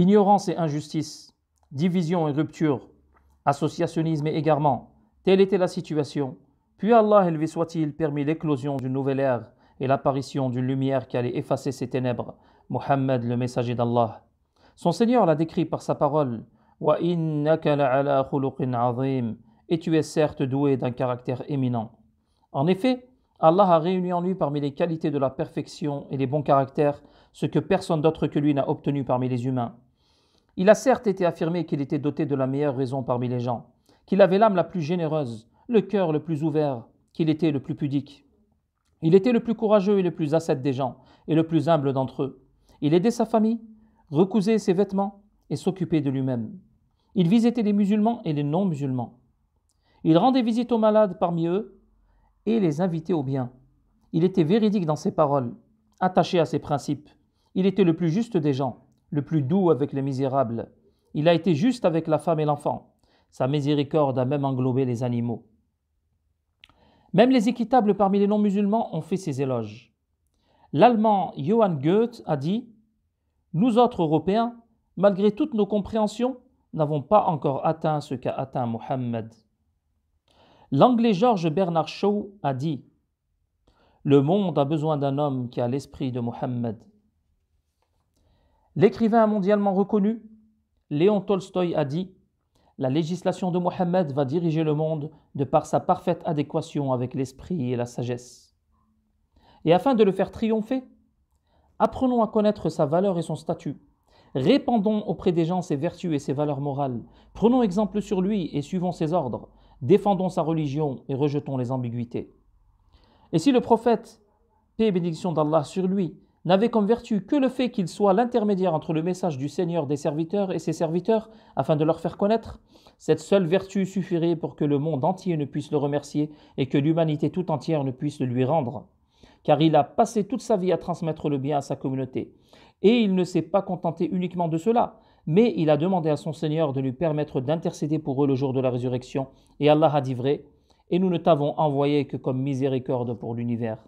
Ignorance et injustice, division et rupture, associationnisme et égarement, telle était la situation. Puis Allah élevé soit-il permit l'éclosion d'une nouvelle ère et l'apparition d'une lumière qui allait effacer ces ténèbres, Mohammed le messager d'Allah. Son Seigneur l'a décrit par sa parole Wa et tu es certes doué d'un caractère éminent. En effet, Allah a réuni en lui parmi les qualités de la perfection et les bons caractères ce que personne d'autre que lui n'a obtenu parmi les humains. Il a certes été affirmé qu'il était doté de la meilleure raison parmi les gens, qu'il avait l'âme la plus généreuse, le cœur le plus ouvert, qu'il était le plus pudique. Il était le plus courageux et le plus ascète des gens, et le plus humble d'entre eux. Il aidait sa famille, recousait ses vêtements et s'occupait de lui-même. Il visitait les musulmans et les non-musulmans. Il rendait visite aux malades parmi eux et les invitait au bien. Il était véridique dans ses paroles, attaché à ses principes. Il était le plus juste des gens le plus doux avec les misérables. Il a été juste avec la femme et l'enfant. Sa miséricorde a même englobé les animaux. Même les équitables parmi les non-musulmans ont fait ses éloges. L'allemand Johann Goethe a dit Nous autres Européens, malgré toutes nos compréhensions, n'avons pas encore atteint ce qu'a atteint Mohammed. L'anglais George Bernard Shaw a dit Le monde a besoin d'un homme qui a l'esprit de Mohammed. L'écrivain mondialement reconnu, Léon Tolstoï, a dit La législation de Mohammed va diriger le monde de par sa parfaite adéquation avec l'esprit et la sagesse. Et afin de le faire triompher, apprenons à connaître sa valeur et son statut. Répandons auprès des gens ses vertus et ses valeurs morales. Prenons exemple sur lui et suivons ses ordres. Défendons sa religion et rejetons les ambiguïtés. Et si le prophète, paix et bénédiction d'Allah sur lui, n'avait comme vertu que le fait qu'il soit l'intermédiaire entre le message du Seigneur des serviteurs et ses serviteurs, afin de leur faire connaître, cette seule vertu suffirait pour que le monde entier ne puisse le remercier et que l'humanité tout entière ne puisse le lui rendre. Car il a passé toute sa vie à transmettre le bien à sa communauté. Et il ne s'est pas contenté uniquement de cela, mais il a demandé à son Seigneur de lui permettre d'intercéder pour eux le jour de la résurrection. Et Allah a dit vrai, et nous ne t'avons envoyé que comme miséricorde pour l'univers.